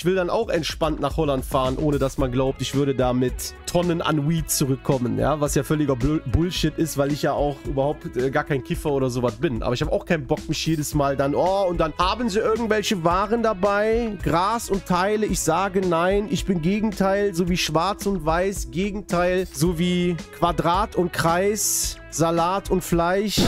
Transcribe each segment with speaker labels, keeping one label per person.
Speaker 1: Ich will dann auch entspannt nach Holland fahren, ohne dass man glaubt, ich würde da mit Tonnen an Weed zurückkommen, ja, was ja völliger Bullshit ist, weil ich ja auch überhaupt äh, gar kein Kiffer oder sowas bin. Aber ich habe auch keinen Bock, mich jedes Mal dann, oh, und dann haben sie irgendwelche Waren dabei, Gras und Teile. Ich sage nein, ich bin Gegenteil, so wie Schwarz und Weiß, Gegenteil, so wie Quadrat und Kreis, Salat und Fleisch.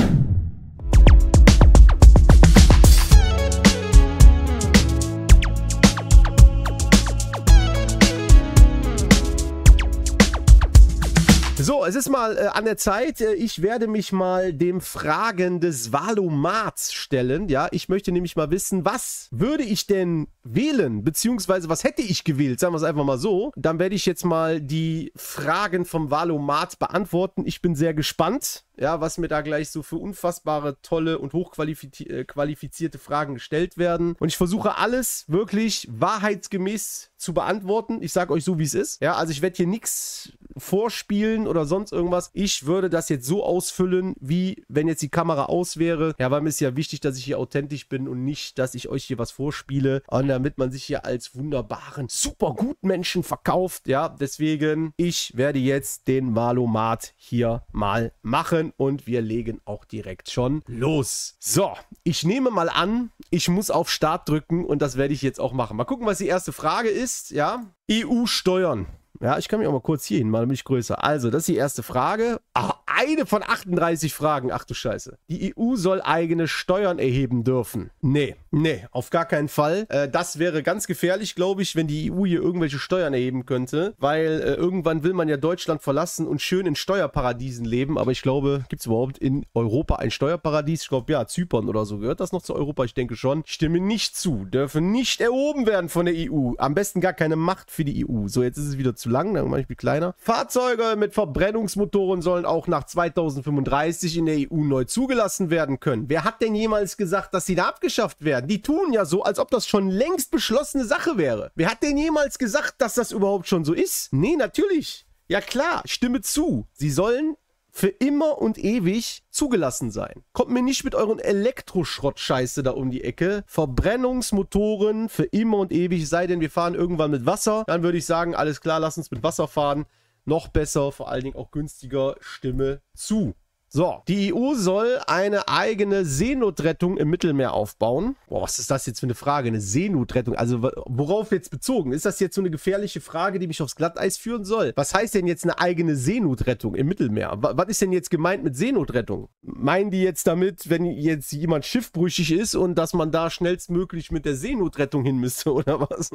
Speaker 1: So, es ist mal äh, an der Zeit. Äh, ich werde mich mal dem Fragen des Valomats stellen. Ja, ich möchte nämlich mal wissen, was würde ich denn wählen? Beziehungsweise, was hätte ich gewählt? Sagen wir es einfach mal so. Dann werde ich jetzt mal die Fragen vom Valomat beantworten. Ich bin sehr gespannt, ja, was mir da gleich so für unfassbare, tolle und hochqualifizierte äh, Fragen gestellt werden. Und ich versuche alles wirklich wahrheitsgemäß zu beantworten. Ich sage euch so, wie es ist. Ja, also ich werde hier nichts vorspielen oder sonst irgendwas. Ich würde das jetzt so ausfüllen, wie wenn jetzt die Kamera aus wäre. Ja, weil mir ist ja wichtig, dass ich hier authentisch bin und nicht, dass ich euch hier was vorspiele. Und damit man sich hier als wunderbaren, super guten Menschen verkauft. Ja, deswegen, ich werde jetzt den Malomat hier mal machen und wir legen auch direkt schon los. So, ich nehme mal an, ich muss auf Start drücken und das werde ich jetzt auch machen. Mal gucken, was die erste Frage ist. Ja, EU-Steuern. Ja, ich kann mich auch mal kurz hier hin, mal mich größer. Also, das ist die erste Frage. Ach, eine von 38 Fragen. Ach du Scheiße. Die EU soll eigene Steuern erheben dürfen. Nee, nee, auf gar keinen Fall. Äh, das wäre ganz gefährlich, glaube ich, wenn die EU hier irgendwelche Steuern erheben könnte. Weil äh, irgendwann will man ja Deutschland verlassen und schön in Steuerparadiesen leben. Aber ich glaube, gibt es überhaupt in Europa ein Steuerparadies? Ich glaube, ja, Zypern oder so. Gehört das noch zu Europa? Ich denke schon. Ich stimme nicht zu. Dürfen nicht erhoben werden von der EU. Am besten gar keine Macht für die EU. So, jetzt ist es wieder zu zu lang, dann mache ich mich kleiner. Fahrzeuge mit Verbrennungsmotoren sollen auch nach 2035 in der EU neu zugelassen werden können. Wer hat denn jemals gesagt, dass sie da abgeschafft werden? Die tun ja so, als ob das schon längst beschlossene Sache wäre. Wer hat denn jemals gesagt, dass das überhaupt schon so ist? Nee, natürlich. Ja klar, stimme zu. Sie sollen für immer und ewig zugelassen sein. Kommt mir nicht mit euren Elektroschrott-Scheiße da um die Ecke. Verbrennungsmotoren für immer und ewig, sei denn wir fahren irgendwann mit Wasser. Dann würde ich sagen, alles klar, lass uns mit Wasser fahren. Noch besser, vor allen Dingen auch günstiger, Stimme zu. So, die EU soll eine eigene Seenotrettung im Mittelmeer aufbauen. Boah, was ist das jetzt für eine Frage? Eine Seenotrettung? Also, worauf jetzt bezogen? Ist das jetzt so eine gefährliche Frage, die mich aufs Glatteis führen soll? Was heißt denn jetzt eine eigene Seenotrettung im Mittelmeer? Was ist denn jetzt gemeint mit Seenotrettung? Meinen die jetzt damit, wenn jetzt jemand schiffbrüchig ist und dass man da schnellstmöglich mit der Seenotrettung hin müsste oder was?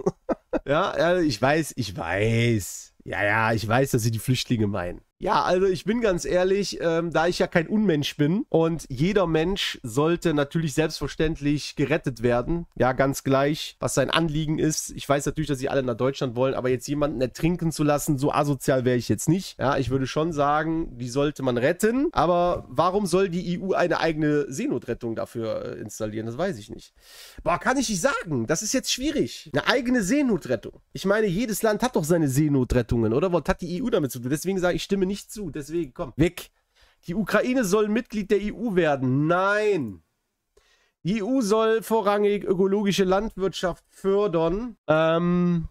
Speaker 1: ja, ich weiß, ich weiß. Ja, ja, ich weiß, dass sie die Flüchtlinge meinen. Ja, also ich bin ganz ehrlich, ähm, da ich ja kein Unmensch bin und jeder Mensch sollte natürlich selbstverständlich gerettet werden. Ja, ganz gleich, was sein Anliegen ist. Ich weiß natürlich, dass sie alle nach Deutschland wollen, aber jetzt jemanden ertrinken zu lassen, so asozial wäre ich jetzt nicht. Ja, ich würde schon sagen, die sollte man retten. Aber warum soll die EU eine eigene Seenotrettung dafür äh, installieren? Das weiß ich nicht. Boah, kann ich nicht sagen. Das ist jetzt schwierig. Eine eigene Seenotrettung. Ich meine, jedes Land hat doch seine Seenotrettungen, oder? Was hat die EU damit zu tun? Deswegen sage ich, stimme mir nicht zu. Deswegen, komm, weg. Die Ukraine soll Mitglied der EU werden. Nein. Die EU soll vorrangig ökologische Landwirtschaft fördern. Ähm,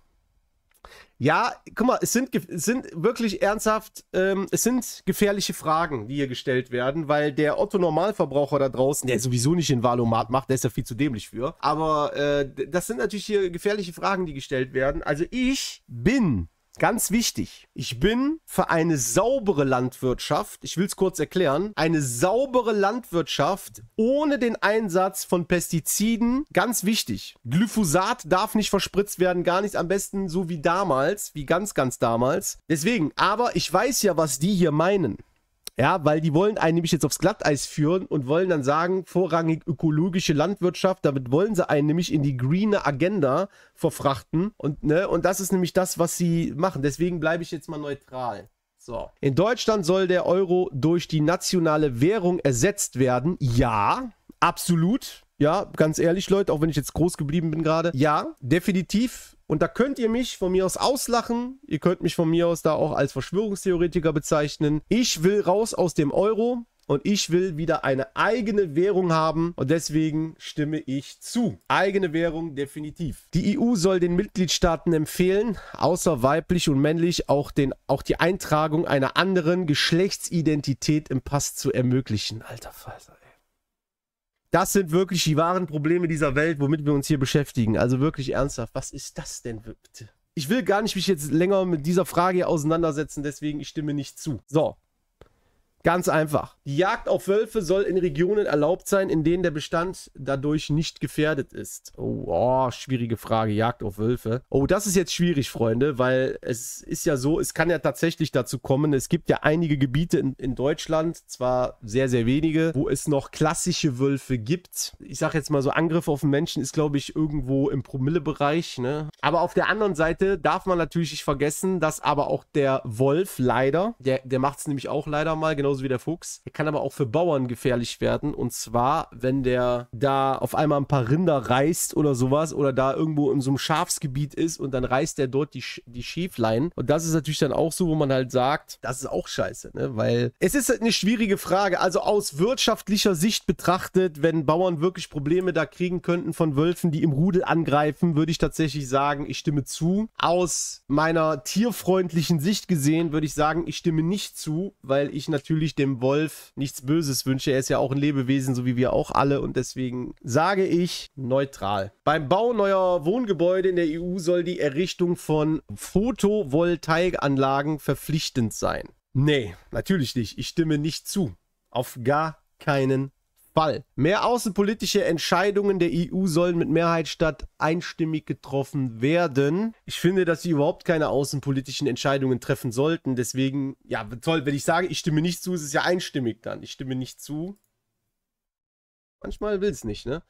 Speaker 1: ja, guck mal, es sind, es sind wirklich ernsthaft, ähm, es sind gefährliche Fragen, die hier gestellt werden, weil der Otto-Normalverbraucher da draußen, der sowieso nicht den Wahlomat macht, der ist ja viel zu dämlich für. Aber äh, das sind natürlich hier gefährliche Fragen, die gestellt werden. Also ich bin Ganz wichtig, ich bin für eine saubere Landwirtschaft, ich will es kurz erklären, eine saubere Landwirtschaft ohne den Einsatz von Pestiziden, ganz wichtig. Glyphosat darf nicht verspritzt werden, gar nicht, am besten so wie damals, wie ganz, ganz damals. Deswegen, aber ich weiß ja, was die hier meinen. Ja, weil die wollen einen nämlich jetzt aufs Glatteis führen und wollen dann sagen, vorrangig ökologische Landwirtschaft, damit wollen sie einen nämlich in die grüne Agenda verfrachten. Und, ne, und das ist nämlich das, was sie machen. Deswegen bleibe ich jetzt mal neutral. So. In Deutschland soll der Euro durch die nationale Währung ersetzt werden. Ja, absolut. Ja, ganz ehrlich, Leute, auch wenn ich jetzt groß geblieben bin gerade. Ja, definitiv. Und da könnt ihr mich von mir aus auslachen. Ihr könnt mich von mir aus da auch als Verschwörungstheoretiker bezeichnen. Ich will raus aus dem Euro. Und ich will wieder eine eigene Währung haben und deswegen stimme ich zu. Eigene Währung definitiv. Die EU soll den Mitgliedstaaten empfehlen, außer weiblich und männlich auch, den, auch die Eintragung einer anderen Geschlechtsidentität im Pass zu ermöglichen. Alter Falter. Das sind wirklich die wahren Probleme dieser Welt, womit wir uns hier beschäftigen. Also wirklich ernsthaft, was ist das denn bitte? Ich will gar nicht mich jetzt länger mit dieser Frage auseinandersetzen, deswegen ich stimme nicht zu. So, Ganz einfach. Die Jagd auf Wölfe soll in Regionen erlaubt sein, in denen der Bestand dadurch nicht gefährdet ist. Oh, oh, schwierige Frage. Jagd auf Wölfe. Oh, das ist jetzt schwierig, Freunde, weil es ist ja so, es kann ja tatsächlich dazu kommen. Es gibt ja einige Gebiete in, in Deutschland, zwar sehr, sehr wenige, wo es noch klassische Wölfe gibt. Ich sage jetzt mal so, Angriff auf den Menschen ist, glaube ich, irgendwo im Promillebereich. Ne? Aber auf der anderen Seite darf man natürlich nicht vergessen, dass aber auch der Wolf leider, der, der macht es nämlich auch leider mal, genau genauso wie der Fuchs. Er kann aber auch für Bauern gefährlich werden. Und zwar, wenn der da auf einmal ein paar Rinder reißt oder sowas oder da irgendwo in so einem Schafsgebiet ist und dann reißt der dort die, die Schäflein. Und das ist natürlich dann auch so, wo man halt sagt, das ist auch scheiße, ne? Weil es ist halt eine schwierige Frage. Also aus wirtschaftlicher Sicht betrachtet, wenn Bauern wirklich Probleme da kriegen könnten von Wölfen, die im Rudel angreifen, würde ich tatsächlich sagen, ich stimme zu. Aus meiner tierfreundlichen Sicht gesehen würde ich sagen, ich stimme nicht zu, weil ich natürlich natürlich dem Wolf nichts Böses wünsche. Er ist ja auch ein Lebewesen, so wie wir auch alle. Und deswegen sage ich neutral. Beim Bau neuer Wohngebäude in der EU soll die Errichtung von Photovoltaikanlagen verpflichtend sein. Nee, natürlich nicht. Ich stimme nicht zu. Auf gar keinen Fall. Fall. Mehr außenpolitische Entscheidungen der EU sollen mit Mehrheit statt einstimmig getroffen werden. Ich finde, dass sie überhaupt keine außenpolitischen Entscheidungen treffen sollten. Deswegen, ja, toll, wenn ich sage, ich stimme nicht zu, ist es ja einstimmig dann. Ich stimme nicht zu. Manchmal will es nicht, ne?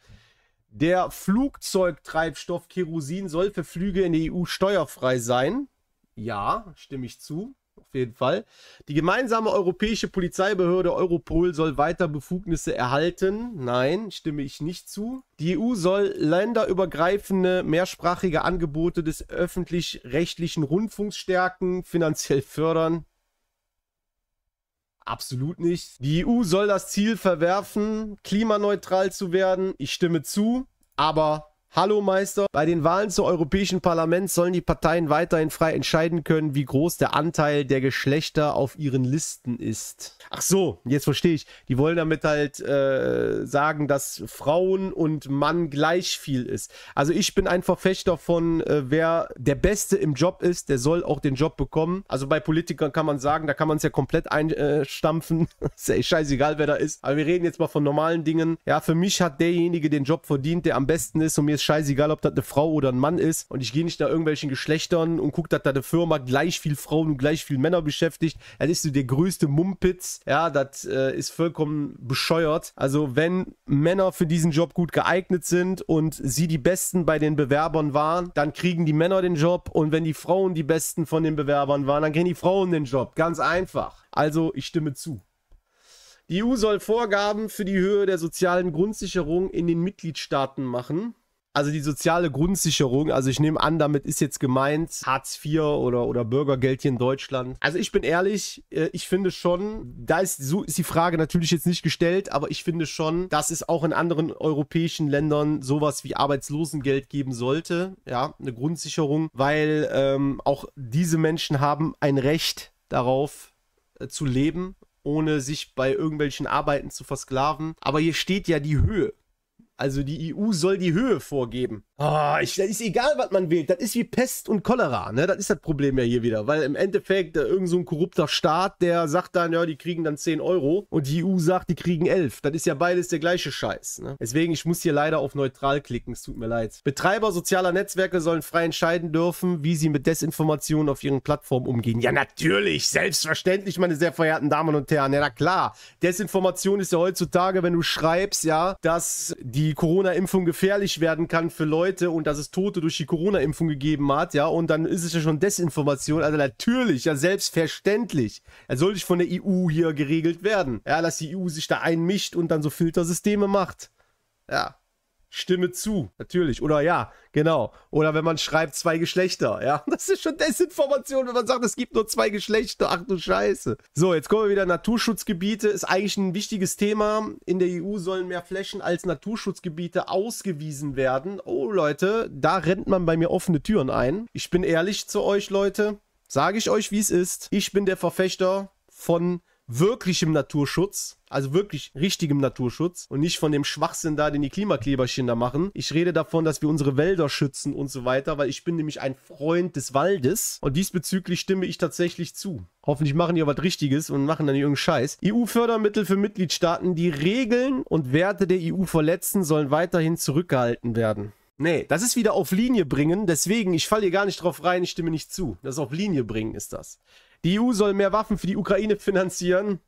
Speaker 1: Der Flugzeugtreibstoff Kerosin soll für Flüge in der EU steuerfrei sein. Ja, stimme ich zu. Auf jeden Fall. Die gemeinsame europäische Polizeibehörde Europol soll weiter Befugnisse erhalten. Nein, stimme ich nicht zu. Die EU soll länderübergreifende mehrsprachige Angebote des öffentlich-rechtlichen Rundfunks stärken, finanziell fördern. Absolut nicht. Die EU soll das Ziel verwerfen, klimaneutral zu werden. Ich stimme zu, aber Hallo Meister, bei den Wahlen zum Europäischen Parlament sollen die Parteien weiterhin frei entscheiden können, wie groß der Anteil der Geschlechter auf ihren Listen ist. Ach so, jetzt verstehe ich. Die wollen damit halt äh, sagen, dass Frauen und Mann gleich viel ist. Also ich bin ein Verfechter von, äh, wer der Beste im Job ist, der soll auch den Job bekommen. Also bei Politikern kann man sagen, da kann man es ja komplett einstampfen. Äh, ist ja eh scheißegal, wer da ist. Aber wir reden jetzt mal von normalen Dingen. Ja, für mich hat derjenige den Job verdient, der am besten ist und mir ist scheißegal, ob das eine Frau oder ein Mann ist. Und ich gehe nicht nach irgendwelchen Geschlechtern und gucke, dass da eine Firma gleich viel Frauen und gleich viel Männer beschäftigt. Das ist so der größte Mumpitz. Ja, das äh, ist vollkommen bescheuert. Also wenn Männer für diesen Job gut geeignet sind und sie die Besten bei den Bewerbern waren, dann kriegen die Männer den Job. Und wenn die Frauen die Besten von den Bewerbern waren, dann kriegen die Frauen den Job. Ganz einfach. Also ich stimme zu. Die EU soll Vorgaben für die Höhe der sozialen Grundsicherung in den Mitgliedstaaten machen. Also die soziale Grundsicherung, also ich nehme an, damit ist jetzt gemeint Hartz IV oder, oder Bürgergeld hier in Deutschland. Also ich bin ehrlich, äh, ich finde schon, da ist so ist die Frage natürlich jetzt nicht gestellt, aber ich finde schon, dass es auch in anderen europäischen Ländern sowas wie Arbeitslosengeld geben sollte, ja, eine Grundsicherung, weil ähm, auch diese Menschen haben ein Recht darauf äh, zu leben ohne sich bei irgendwelchen Arbeiten zu versklaven. Aber hier steht ja die Höhe also die EU soll die Höhe vorgeben. Ah, ich, das ist egal, was man wählt. Das ist wie Pest und Cholera, ne? Das ist das Problem ja hier wieder. Weil im Endeffekt äh, irgend so ein korrupter Staat, der sagt dann, ja, die kriegen dann 10 Euro und die EU sagt, die kriegen 11. Das ist ja beides der gleiche Scheiß, ne? Deswegen, ich muss hier leider auf neutral klicken. Es tut mir leid. Betreiber sozialer Netzwerke sollen frei entscheiden dürfen, wie sie mit Desinformationen auf ihren Plattformen umgehen. Ja, natürlich, selbstverständlich, meine sehr verehrten Damen und Herren. Ja, na klar. Desinformation ist ja heutzutage, wenn du schreibst, ja, dass die die Corona-Impfung gefährlich werden kann für Leute und dass es Tote durch die Corona-Impfung gegeben hat, ja, und dann ist es ja schon Desinformation, also natürlich, ja, selbstverständlich. Er soll nicht von der EU hier geregelt werden, ja, dass die EU sich da einmischt und dann so Filtersysteme macht. Ja, stimme zu, natürlich. Oder ja, genau. Oder wenn man schreibt, zwei Geschlechter, ja. Das ist schon Desinformation, wenn man sagt, es gibt nur zwei Geschlechter. Ach du Scheiße. So, jetzt kommen wir wieder. Naturschutzgebiete ist eigentlich ein wichtiges Thema. In der EU sollen mehr Flächen als Naturschutzgebiete ausgewiesen werden. Oh Leute, da rennt man bei mir offene Türen ein. Ich bin ehrlich zu euch, Leute. Sage ich euch, wie es ist. Ich bin der Verfechter von wirklichem Naturschutz, also wirklich richtigem Naturschutz und nicht von dem Schwachsinn da, den die Klimakleberchen da machen. Ich rede davon, dass wir unsere Wälder schützen und so weiter, weil ich bin nämlich ein Freund des Waldes und diesbezüglich stimme ich tatsächlich zu. Hoffentlich machen die aber was Richtiges und machen dann irgendeinen Scheiß. EU-Fördermittel für Mitgliedstaaten, die Regeln und Werte der EU verletzen, sollen weiterhin zurückgehalten werden. Nee, das ist wieder auf Linie bringen. Deswegen, ich falle hier gar nicht drauf rein, ich stimme nicht zu. Das auf Linie bringen ist das. Die EU soll mehr Waffen für die Ukraine finanzieren.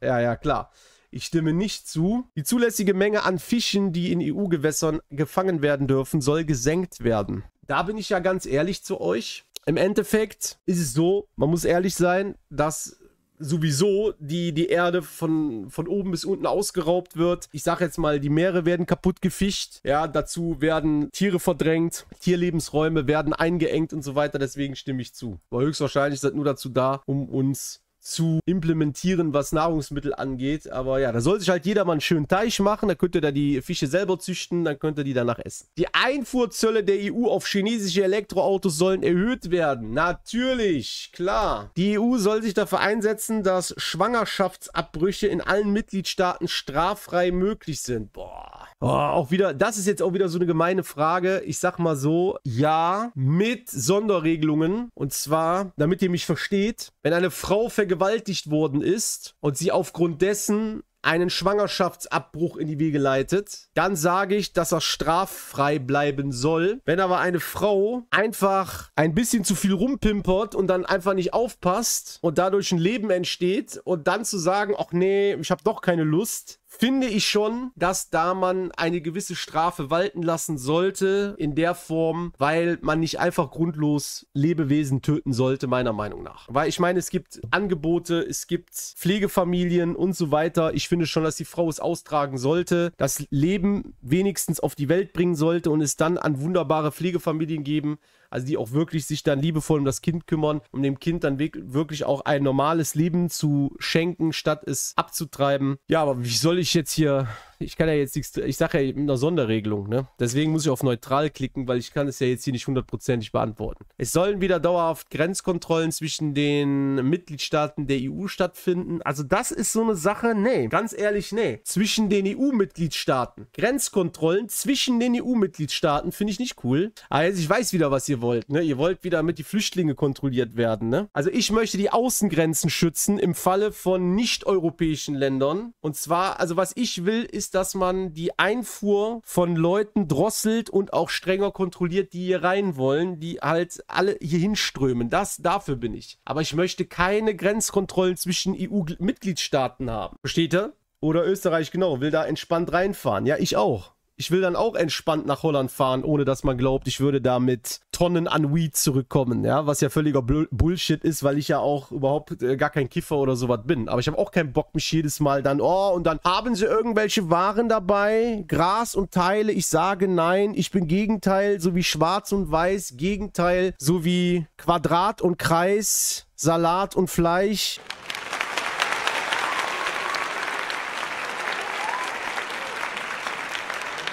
Speaker 1: Ja, ja, klar. Ich stimme nicht zu. Die zulässige Menge an Fischen, die in EU-Gewässern gefangen werden dürfen, soll gesenkt werden. Da bin ich ja ganz ehrlich zu euch. Im Endeffekt ist es so, man muss ehrlich sein, dass sowieso die, die Erde von, von oben bis unten ausgeraubt wird. Ich sage jetzt mal, die Meere werden kaputt gefischt. Ja, dazu werden Tiere verdrängt, Tierlebensräume werden eingeengt und so weiter. Deswegen stimme ich zu. Aber höchstwahrscheinlich ist das nur dazu da, um uns zu implementieren, was Nahrungsmittel angeht. Aber ja, da soll sich halt jeder mal einen schönen Teich machen. Da könnt ihr da die Fische selber züchten, dann könnt ihr die danach essen. Die Einfuhrzölle der EU auf chinesische Elektroautos sollen erhöht werden. Natürlich, klar. Die EU soll sich dafür einsetzen, dass Schwangerschaftsabbrüche in allen Mitgliedstaaten straffrei möglich sind. Boah. Oh, auch wieder, das ist jetzt auch wieder so eine gemeine Frage. Ich sag mal so, ja, mit Sonderregelungen. Und zwar, damit ihr mich versteht, wenn eine Frau vergewaltigt vergewaltigt worden ist und sie aufgrund dessen einen Schwangerschaftsabbruch in die Wege leitet, dann sage ich, dass er straffrei bleiben soll. Wenn aber eine Frau einfach ein bisschen zu viel rumpimpert und dann einfach nicht aufpasst und dadurch ein Leben entsteht und dann zu sagen, ach nee, ich habe doch keine Lust, finde ich schon, dass da man eine gewisse Strafe walten lassen sollte in der Form, weil man nicht einfach grundlos Lebewesen töten sollte, meiner Meinung nach. Weil ich meine, es gibt Angebote, es gibt Pflegefamilien und so weiter. Ich finde schon, dass die Frau es austragen sollte, das Leben wenigstens auf die Welt bringen sollte und es dann an wunderbare Pflegefamilien geben also die auch wirklich sich dann liebevoll um das Kind kümmern, um dem Kind dann wirklich auch ein normales Leben zu schenken, statt es abzutreiben. Ja, aber wie soll ich jetzt hier ich kann ja jetzt nichts, ich sage ja mit einer Sonderregelung, ne? Deswegen muss ich auf neutral klicken, weil ich kann es ja jetzt hier nicht hundertprozentig beantworten. Es sollen wieder dauerhaft Grenzkontrollen zwischen den Mitgliedstaaten der EU stattfinden. Also das ist so eine Sache, nee, ganz ehrlich, nee. Zwischen den EU-Mitgliedstaaten. Grenzkontrollen zwischen den EU-Mitgliedstaaten finde ich nicht cool. Aber ah, jetzt, ich weiß wieder, was ihr wollt, ne? Ihr wollt wieder mit die Flüchtlinge kontrolliert werden, ne? Also ich möchte die Außengrenzen schützen im Falle von nicht-europäischen Ländern. Und zwar, also was ich will, ist dass man die Einfuhr von Leuten drosselt und auch strenger kontrolliert, die hier rein wollen, die halt alle hier hinströmen. Das, dafür bin ich. Aber ich möchte keine Grenzkontrollen zwischen EU-Mitgliedstaaten haben. Versteht ihr? Oder Österreich, genau, will da entspannt reinfahren. Ja, ich auch. Ich will dann auch entspannt nach Holland fahren, ohne dass man glaubt, ich würde da mit Tonnen an Weed zurückkommen, ja, was ja völliger Bullshit ist, weil ich ja auch überhaupt äh, gar kein Kiffer oder sowas bin. Aber ich habe auch keinen Bock, mich jedes Mal dann, oh, und dann haben sie irgendwelche Waren dabei, Gras und Teile. Ich sage nein, ich bin Gegenteil, so wie Schwarz und Weiß, Gegenteil, so wie Quadrat und Kreis, Salat und Fleisch.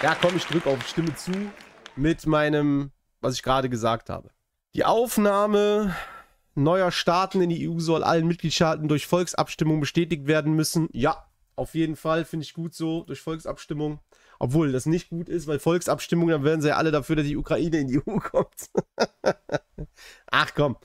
Speaker 1: Ja, komm, ich drücke auf Stimme zu mit meinem, was ich gerade gesagt habe. Die Aufnahme neuer Staaten in die EU soll allen Mitgliedstaaten durch Volksabstimmung bestätigt werden müssen. Ja, auf jeden Fall finde ich gut so durch Volksabstimmung. Obwohl das nicht gut ist, weil Volksabstimmung, dann wären sie ja alle dafür, dass die Ukraine in die EU kommt. Ach komm.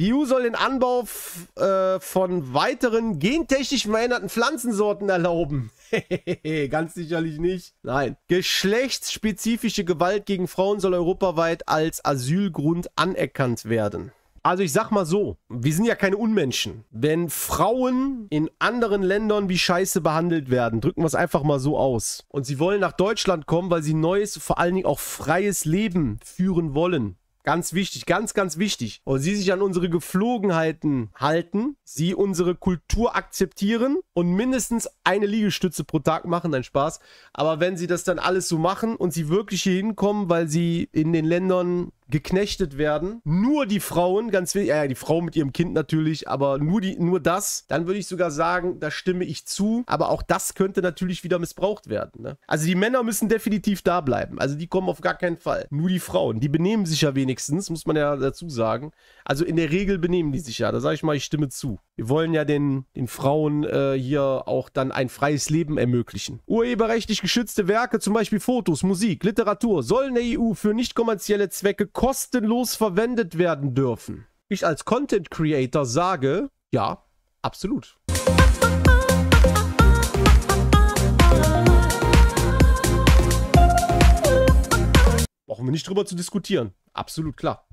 Speaker 1: Die EU soll den Anbau äh, von weiteren gentechnisch veränderten Pflanzensorten erlauben. Ganz sicherlich nicht. Nein. Geschlechtsspezifische Gewalt gegen Frauen soll europaweit als Asylgrund anerkannt werden. Also ich sag mal so, wir sind ja keine Unmenschen. Wenn Frauen in anderen Ländern wie Scheiße behandelt werden, drücken wir es einfach mal so aus. Und sie wollen nach Deutschland kommen, weil sie ein neues, vor allen Dingen auch freies Leben führen wollen. Ganz wichtig, ganz, ganz wichtig. Und sie sich an unsere Geflogenheiten halten, sie unsere Kultur akzeptieren und mindestens eine Liegestütze pro Tag machen, dein Spaß. Aber wenn sie das dann alles so machen und sie wirklich hier hinkommen, weil sie in den Ländern geknechtet werden. Nur die Frauen, ganz wichtig, ja, die Frau mit ihrem Kind natürlich, aber nur, die, nur das, dann würde ich sogar sagen, da stimme ich zu. Aber auch das könnte natürlich wieder missbraucht werden. Ne? Also die Männer müssen definitiv da bleiben. Also die kommen auf gar keinen Fall. Nur die Frauen, die benehmen sich ja wenigstens, muss man ja dazu sagen. Also in der Regel benehmen die sich ja. Da sage ich mal, ich stimme zu. Wir wollen ja den, den Frauen äh, hier auch dann ein freies Leben ermöglichen. Urheberrechtlich geschützte Werke, zum Beispiel Fotos, Musik, Literatur, sollen der EU für nicht kommerzielle Zwecke kostenlos verwendet werden dürfen. Ich als Content Creator sage, ja, absolut. Brauchen wir nicht drüber zu diskutieren. Absolut klar.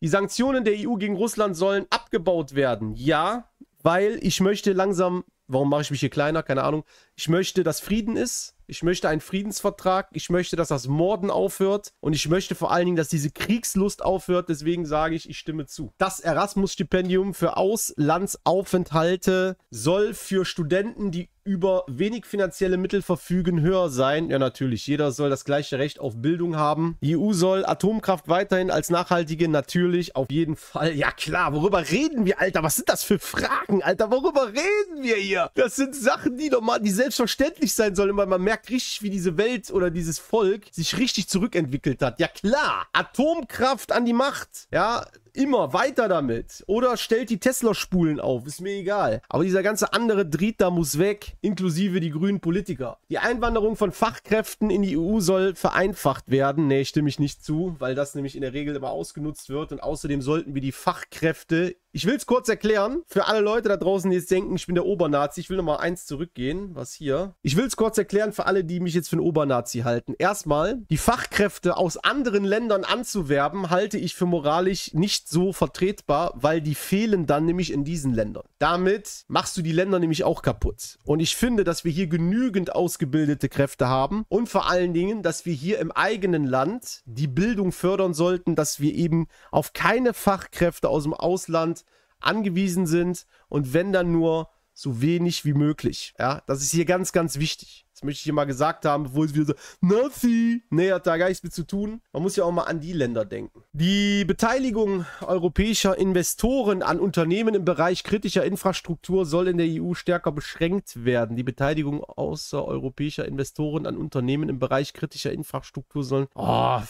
Speaker 1: Die Sanktionen der EU gegen Russland sollen abgebaut werden. Ja, weil ich möchte langsam, warum mache ich mich hier kleiner? Keine Ahnung. Ich möchte, dass Frieden ist. Ich möchte einen Friedensvertrag. Ich möchte, dass das Morden aufhört. Und ich möchte vor allen Dingen, dass diese Kriegslust aufhört. Deswegen sage ich, ich stimme zu. Das Erasmus-Stipendium für Auslandsaufenthalte soll für Studenten, die über wenig finanzielle Mittel verfügen, höher sein. Ja, natürlich. Jeder soll das gleiche Recht auf Bildung haben. Die EU soll Atomkraft weiterhin als nachhaltige, natürlich, auf jeden Fall. Ja, klar. Worüber reden wir, Alter? Was sind das für Fragen, Alter? Worüber reden wir hier? Das sind Sachen, die normal, die selbstverständlich sein sollen, weil man merkt richtig, wie diese Welt oder dieses Volk sich richtig zurückentwickelt hat. Ja klar, Atomkraft an die Macht. Ja, immer weiter damit. Oder stellt die Tesla-Spulen auf, ist mir egal. Aber dieser ganze andere Dritt da muss weg, inklusive die grünen Politiker. Die Einwanderung von Fachkräften in die EU soll vereinfacht werden. Nee, stimme ich nicht zu, weil das nämlich in der Regel immer ausgenutzt wird. Und außerdem sollten wir die Fachkräfte ich will es kurz erklären, für alle Leute da draußen, die jetzt denken, ich bin der Obernazi. Ich will nochmal eins zurückgehen, was hier. Ich will es kurz erklären für alle, die mich jetzt für einen Obernazi halten. Erstmal, die Fachkräfte aus anderen Ländern anzuwerben, halte ich für moralisch nicht nicht so vertretbar, weil die fehlen dann nämlich in diesen Ländern. Damit machst du die Länder nämlich auch kaputt. Und ich finde, dass wir hier genügend ausgebildete Kräfte haben und vor allen Dingen, dass wir hier im eigenen Land die Bildung fördern sollten, dass wir eben auf keine Fachkräfte aus dem Ausland angewiesen sind und wenn dann nur so wenig wie möglich. Ja, das ist hier ganz, ganz wichtig. Das möchte ich hier mal gesagt haben, bevor es wieder so, Nazi, nee, hat da gar nichts mit zu tun. Man muss ja auch mal an die Länder denken. Die Beteiligung europäischer Investoren an Unternehmen im Bereich kritischer Infrastruktur soll in der EU stärker beschränkt werden. Die Beteiligung außereuropäischer Investoren an Unternehmen im Bereich kritischer Infrastruktur sollen, oh, ah,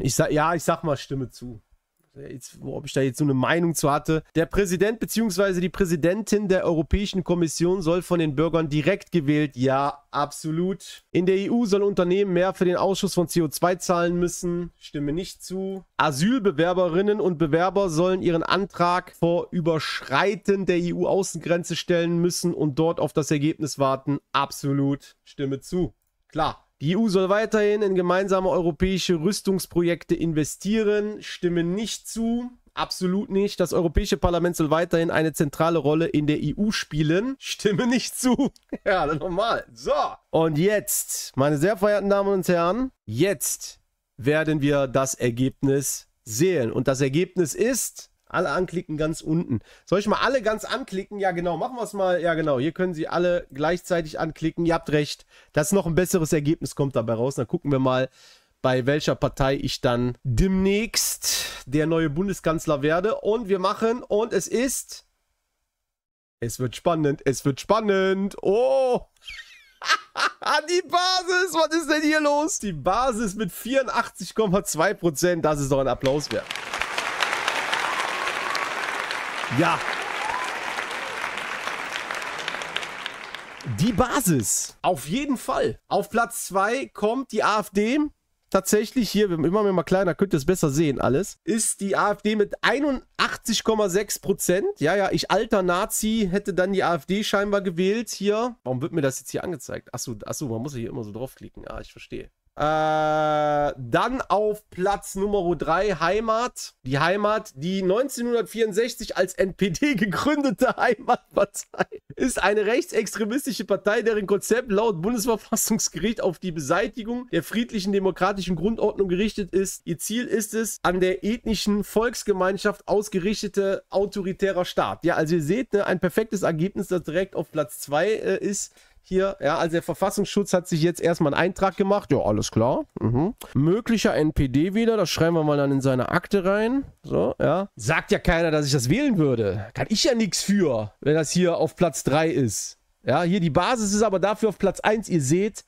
Speaker 1: ich sag, ja, ich sag mal, stimme zu jetzt, ob ich da jetzt so eine Meinung zu hatte. Der Präsident bzw. die Präsidentin der Europäischen Kommission soll von den Bürgern direkt gewählt. Ja, absolut. In der EU soll Unternehmen mehr für den Ausschuss von CO2 zahlen müssen. Stimme nicht zu. Asylbewerberinnen und Bewerber sollen ihren Antrag vor Überschreiten der EU-Außengrenze stellen müssen und dort auf das Ergebnis warten. Absolut. Stimme zu. Klar. Die EU soll weiterhin in gemeinsame europäische Rüstungsprojekte investieren. Stimme nicht zu. Absolut nicht. Das Europäische Parlament soll weiterhin eine zentrale Rolle in der EU spielen. Stimme nicht zu. Ja, dann nochmal. So. Und jetzt, meine sehr verehrten Damen und Herren, jetzt werden wir das Ergebnis sehen. Und das Ergebnis ist alle anklicken ganz unten. Soll ich mal alle ganz anklicken? Ja, genau. Machen wir es mal. Ja, genau. Hier können Sie alle gleichzeitig anklicken. Ihr habt recht. Das ist noch ein besseres Ergebnis kommt dabei raus. Dann gucken wir mal, bei welcher Partei ich dann demnächst der neue Bundeskanzler werde. Und wir machen, und es ist. Es wird spannend, es wird spannend. Oh! An Die Basis, was ist denn hier los? Die Basis mit 84,2%, Prozent, das ist doch ein Applaus wert. Ja. Die Basis. Auf jeden Fall. Auf Platz 2 kommt die AfD. Tatsächlich hier, immer mehr mal kleiner, könnt ihr es besser sehen alles, ist die AfD mit 81,6 Prozent. Ja, ja, ich alter Nazi hätte dann die AfD scheinbar gewählt hier. Warum wird mir das jetzt hier angezeigt? Achso, achso, man muss hier immer so draufklicken. Ah, ich verstehe. Äh, dann auf Platz Nummer 3 Heimat. Die Heimat, die 1964 als NPD gegründete Heimatpartei, ist eine rechtsextremistische Partei, deren Konzept laut Bundesverfassungsgericht auf die Beseitigung der friedlichen demokratischen Grundordnung gerichtet ist. Ihr Ziel ist es, an der ethnischen Volksgemeinschaft ausgerichtete autoritärer Staat. Ja, also ihr seht, ne, ein perfektes Ergebnis, das direkt auf Platz 2 äh, ist hier, ja, also der Verfassungsschutz hat sich jetzt erstmal einen Eintrag gemacht. Ja, alles klar. Mhm. Möglicher NPD wieder, das schreiben wir mal dann in seine Akte rein. So, ja. Sagt ja keiner, dass ich das wählen würde. Kann ich ja nichts für, wenn das hier auf Platz 3 ist. Ja, hier die Basis ist aber dafür auf Platz 1. Ihr seht,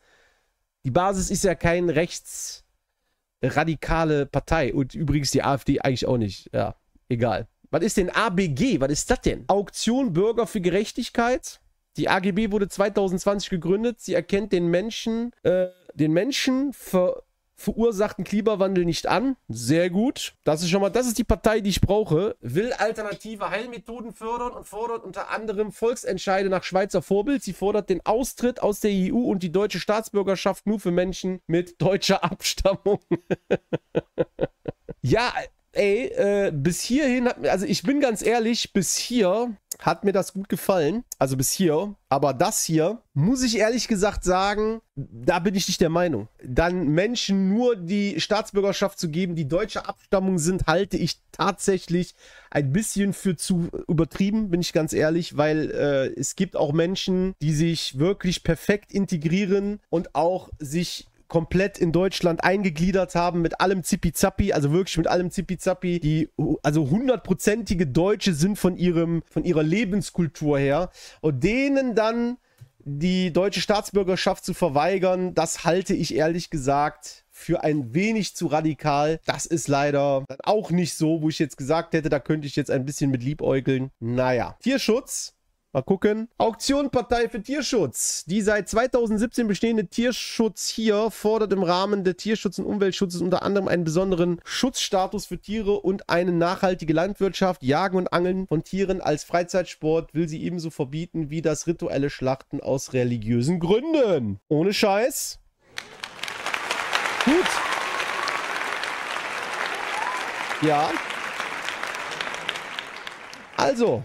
Speaker 1: die Basis ist ja kein rechtsradikale Partei. Und übrigens die AfD eigentlich auch nicht. Ja, egal. Was ist denn ABG? Was ist das denn? Auktion Bürger für Gerechtigkeit? Die AGB wurde 2020 gegründet. Sie erkennt den Menschen, äh, den Menschen ver verursachten Klimawandel nicht an. Sehr gut. Das ist schon mal, das ist die Partei, die ich brauche. Will alternative Heilmethoden fördern und fordert unter anderem Volksentscheide nach Schweizer Vorbild. Sie fordert den Austritt aus der EU und die deutsche Staatsbürgerschaft nur für Menschen mit deutscher Abstammung. ja, ey, äh, bis hierhin, hat, also ich bin ganz ehrlich, bis hier hat mir das gut gefallen. Also bis hier. Aber das hier, muss ich ehrlich gesagt sagen, da bin ich nicht der Meinung. Dann Menschen nur die Staatsbürgerschaft zu geben, die deutsche Abstammung sind, halte ich tatsächlich ein bisschen für zu übertrieben, bin ich ganz ehrlich, weil äh, es gibt auch Menschen, die sich wirklich perfekt integrieren und auch sich komplett in Deutschland eingegliedert haben mit allem Zippizappi, also wirklich mit allem Zippizappi, die also hundertprozentige Deutsche sind von ihrem, von ihrer Lebenskultur her und denen dann die deutsche Staatsbürgerschaft zu verweigern, das halte ich ehrlich gesagt für ein wenig zu radikal. Das ist leider auch nicht so, wo ich jetzt gesagt hätte, da könnte ich jetzt ein bisschen mit liebäugeln. Naja. Tierschutz Mal gucken. Auktionpartei für Tierschutz. Die seit 2017 bestehende Tierschutz hier fordert im Rahmen der Tierschutz- und Umweltschutzes unter anderem einen besonderen Schutzstatus für Tiere und eine nachhaltige Landwirtschaft. Jagen und Angeln von Tieren als Freizeitsport will sie ebenso verbieten wie das rituelle Schlachten aus religiösen Gründen. Ohne Scheiß. Gut. Ja. Also,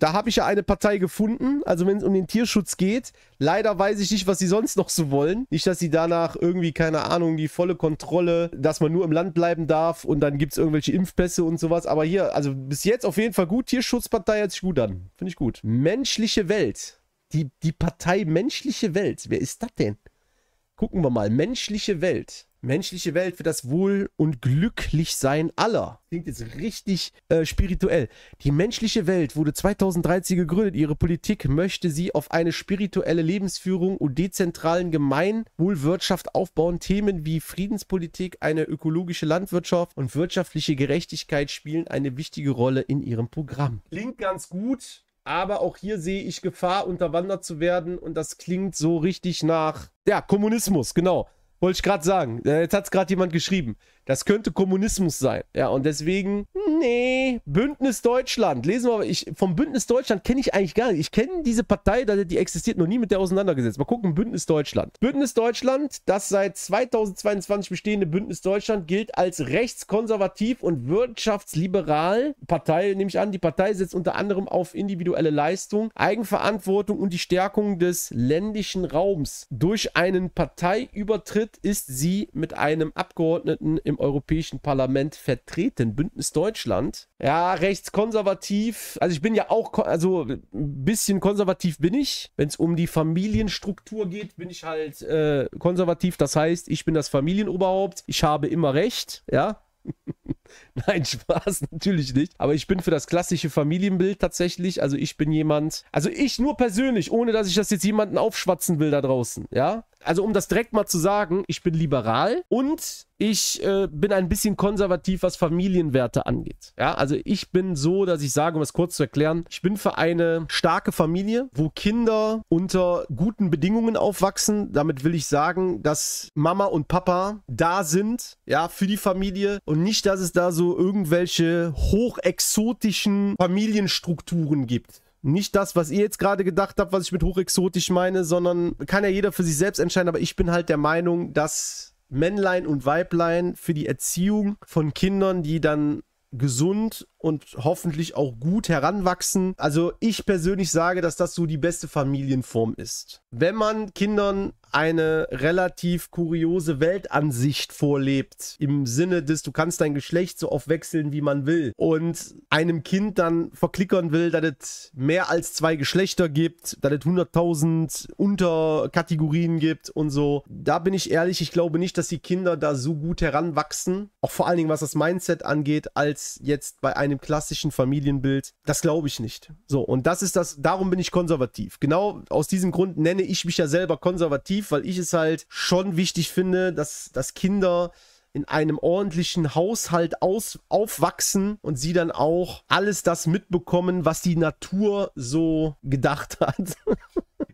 Speaker 1: da habe ich ja eine Partei gefunden. Also wenn es um den Tierschutz geht, leider weiß ich nicht, was sie sonst noch so wollen. Nicht, dass sie danach irgendwie, keine Ahnung, die volle Kontrolle, dass man nur im Land bleiben darf und dann gibt es irgendwelche Impfpässe und sowas. Aber hier, also bis jetzt auf jeden Fall gut. Tierschutzpartei hört sich gut an. Finde ich gut. Menschliche Welt. Die, die Partei Menschliche Welt. Wer ist das denn? Gucken wir mal. Menschliche Welt menschliche Welt für das Wohl und Glücklichsein aller. Klingt jetzt richtig äh, spirituell. Die menschliche Welt wurde 2013 gegründet. Ihre Politik möchte sie auf eine spirituelle Lebensführung und dezentralen Gemeinwohlwirtschaft aufbauen. Themen wie Friedenspolitik, eine ökologische Landwirtschaft und wirtschaftliche Gerechtigkeit spielen eine wichtige Rolle in ihrem Programm. Klingt ganz gut. Aber auch hier sehe ich Gefahr, unterwandert zu werden. Und das klingt so richtig nach, ja, Kommunismus, genau. Wollte ich gerade sagen. Äh, jetzt hat es gerade jemand geschrieben. Das könnte Kommunismus sein. Ja, und deswegen, nee, Bündnis Deutschland. Lesen wir, ich, vom Bündnis Deutschland kenne ich eigentlich gar nicht. Ich kenne diese Partei, die existiert, noch nie mit der auseinandergesetzt. Mal gucken, Bündnis Deutschland. Bündnis Deutschland, das seit 2022 bestehende Bündnis Deutschland, gilt als rechtskonservativ und wirtschaftsliberal. Partei, nehme ich an, die Partei setzt unter anderem auf individuelle Leistung, Eigenverantwortung und die Stärkung des ländlichen Raums. Durch einen Parteiübertritt ist sie mit einem Abgeordneten im Europäischen Parlament vertreten, Bündnis Deutschland. Ja, rechtskonservativ. Also ich bin ja auch, also ein bisschen konservativ bin ich. Wenn es um die Familienstruktur geht, bin ich halt äh, konservativ. Das heißt, ich bin das Familienoberhaupt. Ich habe immer Recht, ja. Nein, Spaß, natürlich nicht. Aber ich bin für das klassische Familienbild tatsächlich. Also ich bin jemand, also ich nur persönlich, ohne dass ich das jetzt jemanden aufschwatzen will da draußen, ja also um das direkt mal zu sagen, ich bin liberal und ich äh, bin ein bisschen konservativ, was Familienwerte angeht. Ja, also ich bin so, dass ich sage, um es kurz zu erklären, ich bin für eine starke Familie, wo Kinder unter guten Bedingungen aufwachsen. Damit will ich sagen, dass Mama und Papa da sind, ja, für die Familie und nicht, dass es da so irgendwelche hochexotischen Familienstrukturen gibt nicht das, was ihr jetzt gerade gedacht habt, was ich mit hochexotisch meine, sondern kann ja jeder für sich selbst entscheiden, aber ich bin halt der Meinung, dass Männlein und Weiblein für die Erziehung von Kindern, die dann gesund und hoffentlich auch gut heranwachsen. Also ich persönlich sage, dass das so die beste Familienform ist. Wenn man Kindern eine relativ kuriose Weltansicht vorlebt, im Sinne des, du kannst dein Geschlecht so oft wechseln, wie man will, und einem Kind dann verklickern will, dass es mehr als zwei Geschlechter gibt, dass es 100.000 Unterkategorien gibt und so. Da bin ich ehrlich, ich glaube nicht, dass die Kinder da so gut heranwachsen, auch vor allen Dingen was das Mindset angeht, als jetzt bei einem einem klassischen Familienbild. Das glaube ich nicht. So, und das ist das, darum bin ich konservativ. Genau aus diesem Grund nenne ich mich ja selber konservativ, weil ich es halt schon wichtig finde, dass, dass Kinder in einem ordentlichen Haushalt aus, aufwachsen und sie dann auch alles das mitbekommen, was die Natur so gedacht hat.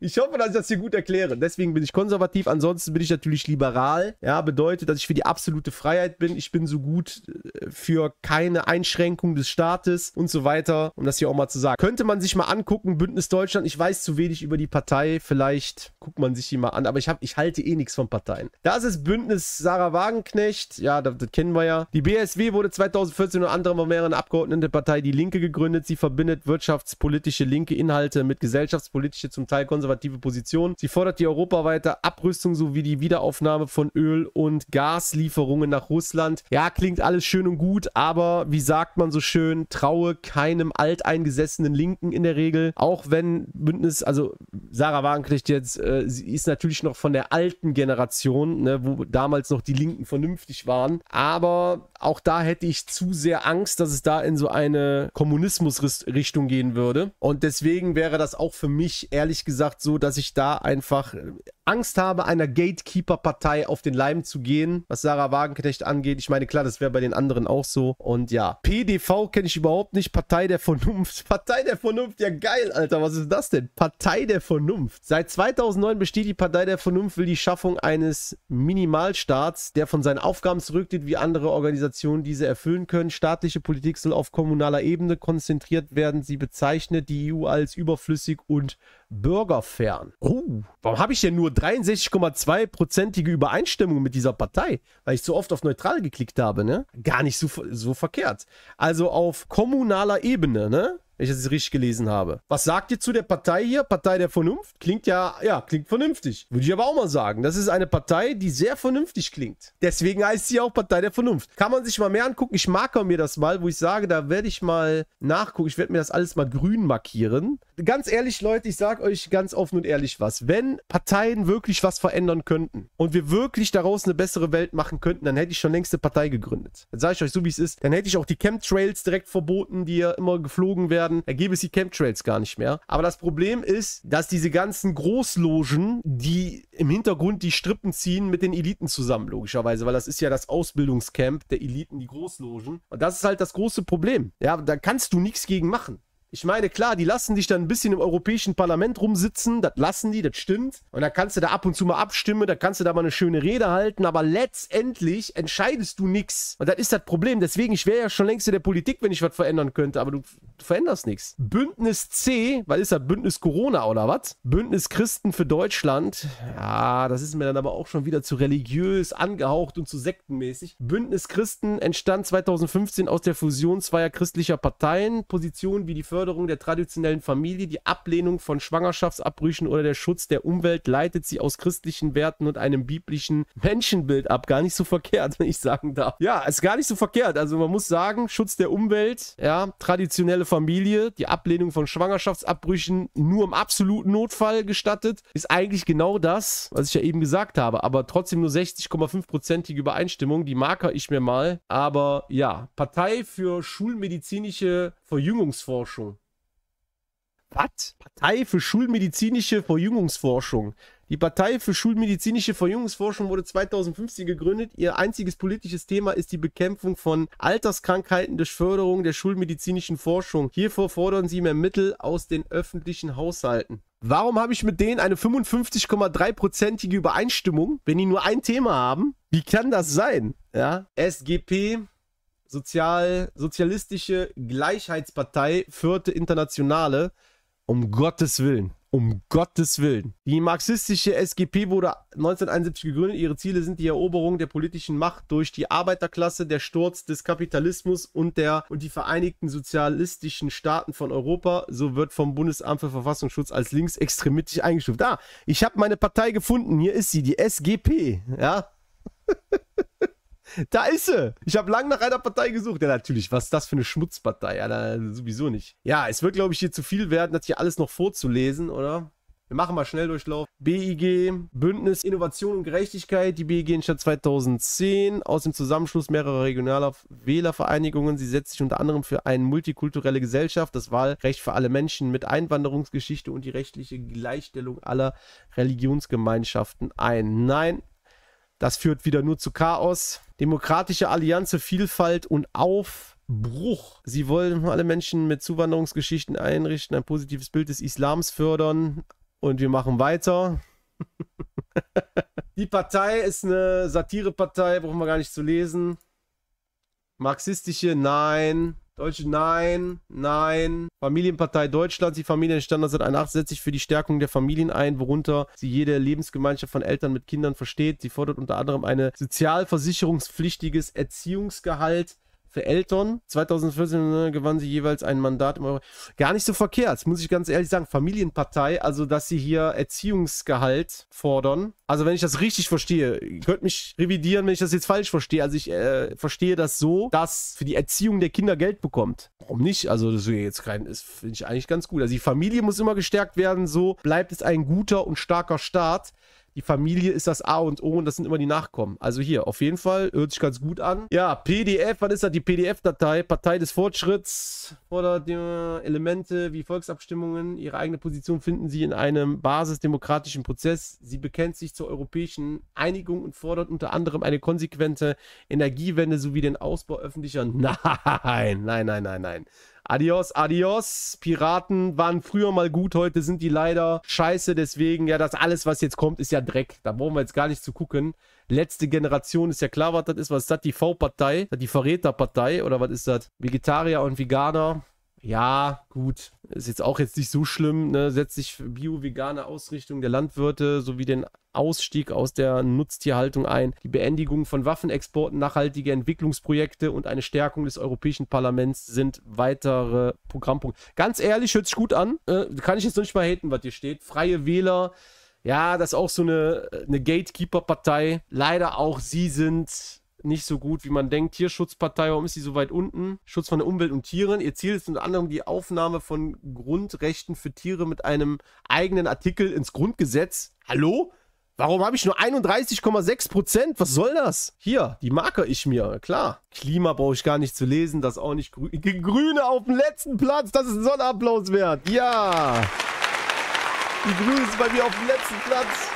Speaker 1: Ich hoffe, dass ich das hier gut erkläre. Deswegen bin ich konservativ, ansonsten bin ich natürlich liberal. Ja, bedeutet, dass ich für die absolute Freiheit bin. Ich bin so gut äh, für keine Einschränkung des Staates und so weiter, um das hier auch mal zu sagen. Könnte man sich mal angucken, Bündnis Deutschland. Ich weiß zu wenig über die Partei. Vielleicht guckt man sich die mal an, aber ich, hab, ich halte eh nichts von Parteien. Das ist Bündnis Sarah Wagenknecht. Ja, das, das kennen wir ja. Die BSW wurde 2014 unter anderem von mehreren Abgeordneten der Partei Die Linke gegründet. Sie verbindet wirtschaftspolitische linke Inhalte mit gesellschaftspolitische, zum Teil konservative konservative Position. Sie fordert die europaweite Abrüstung sowie die Wiederaufnahme von Öl- und Gaslieferungen nach Russland. Ja, klingt alles schön und gut, aber wie sagt man so schön, traue keinem alteingesessenen Linken in der Regel. Auch wenn Bündnis, also Sarah Wagenknecht jetzt, äh, sie ist natürlich noch von der alten Generation, ne, wo damals noch die Linken vernünftig waren. Aber auch da hätte ich zu sehr Angst, dass es da in so eine Kommunismusrichtung gehen würde. Und deswegen wäre das auch für mich, ehrlich gesagt, so, dass ich da einfach äh, Angst habe, einer Gatekeeper-Partei auf den Leim zu gehen, was Sarah Wagenknecht angeht. Ich meine, klar, das wäre bei den anderen auch so. Und ja, PDV kenne ich überhaupt nicht. Partei der Vernunft. Partei der Vernunft, ja geil, Alter. Was ist das denn? Partei der Vernunft. Seit 2009 besteht die Partei der Vernunft, will die Schaffung eines Minimalstaats, der von seinen Aufgaben zurückgeht, wie andere Organisationen diese erfüllen können. Staatliche Politik soll auf kommunaler Ebene konzentriert werden. Sie bezeichnet die EU als überflüssig und bürgerfern. Oh, warum habe ich denn nur 632 Übereinstimmung mit dieser Partei, weil ich so oft auf neutral geklickt habe, ne? Gar nicht so, so verkehrt. Also auf kommunaler Ebene, ne? Wenn ich das richtig gelesen habe. Was sagt ihr zu der Partei hier? Partei der Vernunft? Klingt ja, ja, klingt vernünftig. Würde ich aber auch mal sagen. Das ist eine Partei, die sehr vernünftig klingt. Deswegen heißt sie auch Partei der Vernunft. Kann man sich mal mehr angucken. Ich markere mir das mal, wo ich sage, da werde ich mal nachgucken. Ich werde mir das alles mal grün markieren ganz ehrlich, Leute, ich sage euch ganz offen und ehrlich was. Wenn Parteien wirklich was verändern könnten und wir wirklich daraus eine bessere Welt machen könnten, dann hätte ich schon längst eine Partei gegründet. Dann sage ich euch so, wie es ist. Dann hätte ich auch die Chemtrails direkt verboten, die ja immer geflogen werden. Dann gäbe es die Chemtrails gar nicht mehr. Aber das Problem ist, dass diese ganzen Großlogen, die im Hintergrund die Strippen ziehen, mit den Eliten zusammen, logischerweise, weil das ist ja das Ausbildungscamp der Eliten, die Großlogen. Und das ist halt das große Problem. Ja, da kannst du nichts gegen machen. Ich meine, klar, die lassen dich dann ein bisschen im Europäischen Parlament rumsitzen. Das lassen die, das stimmt. Und dann kannst du da ab und zu mal abstimmen, dann kannst du da mal eine schöne Rede halten. Aber letztendlich entscheidest du nichts. Und das ist das Problem. Deswegen, ich wäre ja schon längst in der Politik, wenn ich was verändern könnte. Aber du Du veränderst nichts. Bündnis C, weil ist ja Bündnis Corona oder was? Bündnis Christen für Deutschland. Ja, das ist mir dann aber auch schon wieder zu religiös angehaucht und zu sektenmäßig. Bündnis Christen entstand 2015 aus der Fusion zweier christlicher Parteien. Positionen wie die Förderung der traditionellen Familie, die Ablehnung von Schwangerschaftsabbrüchen oder der Schutz der Umwelt leitet sie aus christlichen Werten und einem biblischen Menschenbild ab. Gar nicht so verkehrt, wenn ich sagen darf. Ja, ist gar nicht so verkehrt. Also man muss sagen, Schutz der Umwelt, ja, traditionelle Familie, die Ablehnung von Schwangerschaftsabbrüchen nur im absoluten Notfall gestattet, ist eigentlich genau das, was ich ja eben gesagt habe. Aber trotzdem nur 60,5%ige Übereinstimmung. Die marker ich mir mal. Aber ja, Partei für schulmedizinische Verjüngungsforschung. Was? Partei für schulmedizinische Verjüngungsforschung. Die Partei für schulmedizinische Verjüngungsforschung wurde 2015 gegründet. Ihr einziges politisches Thema ist die Bekämpfung von Alterskrankheiten durch Förderung der schulmedizinischen Forschung. Hierfür fordern sie mehr Mittel aus den öffentlichen Haushalten. Warum habe ich mit denen eine 553 Übereinstimmung, wenn die nur ein Thema haben? Wie kann das sein? Ja, SGP, Sozial, Sozialistische Gleichheitspartei, Vierte Internationale, um Gottes Willen. Um Gottes Willen. Die marxistische SGP wurde 1971 gegründet. Ihre Ziele sind die Eroberung der politischen Macht durch die Arbeiterklasse, der Sturz des Kapitalismus und, der, und die Vereinigten Sozialistischen Staaten von Europa. So wird vom Bundesamt für Verfassungsschutz als linksextremistisch eingestuft. Ah, ich habe meine Partei gefunden. Hier ist sie, die SGP. Ja. Da ist sie. Ich habe lange nach einer Partei gesucht. Ja, natürlich. Was ist das für eine Schmutzpartei? Ja, sowieso nicht. Ja, es wird, glaube ich, hier zu viel werden, das hier alles noch vorzulesen, oder? Wir machen mal schnell Durchlauf. BIG, Bündnis Innovation und Gerechtigkeit. Die BIG entstand 2010 aus dem Zusammenschluss mehrerer regionaler Wählervereinigungen. Sie setzt sich unter anderem für eine multikulturelle Gesellschaft, das Wahlrecht für alle Menschen mit Einwanderungsgeschichte und die rechtliche Gleichstellung aller Religionsgemeinschaften ein. Nein, das führt wieder nur zu Chaos. Demokratische Allianz zur Vielfalt und Aufbruch. Sie wollen alle Menschen mit Zuwanderungsgeschichten einrichten, ein positives Bild des Islams fördern. Und wir machen weiter. Die Partei ist eine Satirepartei, brauchen wir gar nicht zu lesen. Marxistische, nein. Deutsche, nein, nein. Familienpartei Deutschlands, die Familie entstand 1981, setzt sich für die Stärkung der Familien ein, worunter sie jede Lebensgemeinschaft von Eltern mit Kindern versteht. Sie fordert unter anderem eine sozialversicherungspflichtiges Erziehungsgehalt für Eltern. 2014 ne, gewann sie jeweils ein Mandat im Euro. Gar nicht so verkehrt, muss ich ganz ehrlich sagen. Familienpartei, also dass sie hier Erziehungsgehalt fordern. Also wenn ich das richtig verstehe, ihr könnt mich revidieren, wenn ich das jetzt falsch verstehe. Also ich äh, verstehe das so, dass für die Erziehung der Kinder Geld bekommt. Warum nicht? Also das ist jetzt kein, ist finde ich eigentlich ganz gut. Also die Familie muss immer gestärkt werden, so bleibt es ein guter und starker Staat. Die Familie ist das A und O und das sind immer die Nachkommen. Also hier, auf jeden Fall, hört sich ganz gut an. Ja, PDF, was ist das? Die PDF-Datei, Partei des Fortschritts, fordert Elemente wie Volksabstimmungen. Ihre eigene Position finden sie in einem basisdemokratischen Prozess. Sie bekennt sich zur europäischen Einigung und fordert unter anderem eine konsequente Energiewende sowie den Ausbau öffentlicher... Nein, nein, nein, nein, nein. Adios, adios. Piraten waren früher mal gut, heute sind die leider scheiße. Deswegen, ja, das alles, was jetzt kommt, ist ja Dreck. Da brauchen wir jetzt gar nicht zu gucken. Letzte Generation ist ja klar, was das ist. Was ist das? Die V-Partei? Die Verräterpartei? Oder was ist das? Vegetarier und Veganer? ja, gut, ist jetzt auch jetzt nicht so schlimm, ne? setzt sich bio-vegane Ausrichtung der Landwirte sowie den Ausstieg aus der Nutztierhaltung ein, die Beendigung von Waffenexporten, nachhaltige Entwicklungsprojekte und eine Stärkung des Europäischen Parlaments sind weitere Programmpunkte. Ganz ehrlich, hört sich gut an, äh, kann ich jetzt noch nicht mal haten, was hier steht. Freie Wähler, ja, das ist auch so eine, äh, eine Gatekeeper-Partei. Leider auch sie sind nicht so gut, wie man denkt. Tierschutzpartei, warum ist sie so weit unten? Schutz von der Umwelt und Tieren. Ihr Ziel ist unter anderem die Aufnahme von Grundrechten für Tiere mit einem eigenen Artikel ins Grundgesetz. Hallo? Warum habe ich nur 31,6 Prozent? Was soll das? Hier, die marke ich mir, klar. Klima brauche ich gar nicht zu lesen, das auch nicht. Grü Grüne auf dem letzten Platz, das ist ein Sonnenapplaus wert. Ja. Die Grüne ist bei mir auf dem letzten Platz.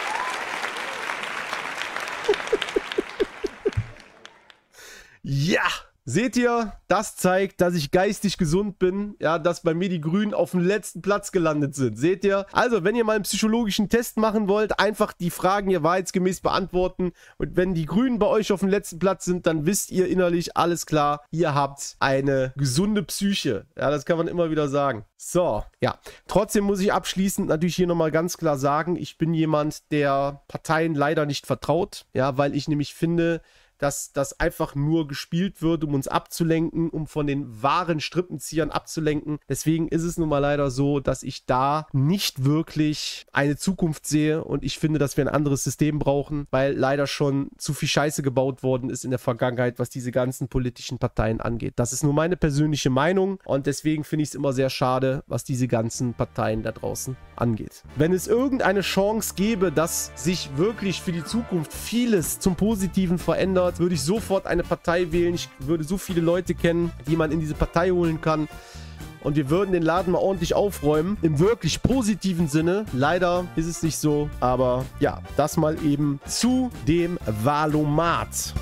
Speaker 1: Ja! Seht ihr, das zeigt, dass ich geistig gesund bin, ja, dass bei mir die Grünen auf dem letzten Platz gelandet sind. Seht ihr? Also, wenn ihr mal einen psychologischen Test machen wollt, einfach die Fragen hier wahrheitsgemäß beantworten. Und wenn die Grünen bei euch auf dem letzten Platz sind, dann wisst ihr innerlich, alles klar, ihr habt eine gesunde Psyche. Ja, das kann man immer wieder sagen. So, ja. Trotzdem muss ich abschließend natürlich hier nochmal ganz klar sagen, ich bin jemand, der Parteien leider nicht vertraut. Ja, weil ich nämlich finde, dass das einfach nur gespielt wird, um uns abzulenken, um von den wahren Strippenziehern abzulenken. Deswegen ist es nun mal leider so, dass ich da nicht wirklich eine Zukunft sehe und ich finde, dass wir ein anderes System brauchen, weil leider schon zu viel Scheiße gebaut worden ist in der Vergangenheit, was diese ganzen politischen Parteien angeht. Das ist nur meine persönliche Meinung und deswegen finde ich es immer sehr schade, was diese ganzen Parteien da draußen angeht. Wenn es irgendeine Chance gäbe, dass sich wirklich für die Zukunft vieles zum Positiven verändert, Monat würde ich sofort eine Partei wählen. Ich würde so viele Leute kennen, die man in diese Partei holen kann. Und wir würden den Laden mal ordentlich aufräumen. Im wirklich positiven Sinne. Leider ist es nicht so. Aber ja, das mal eben zu dem Valomat.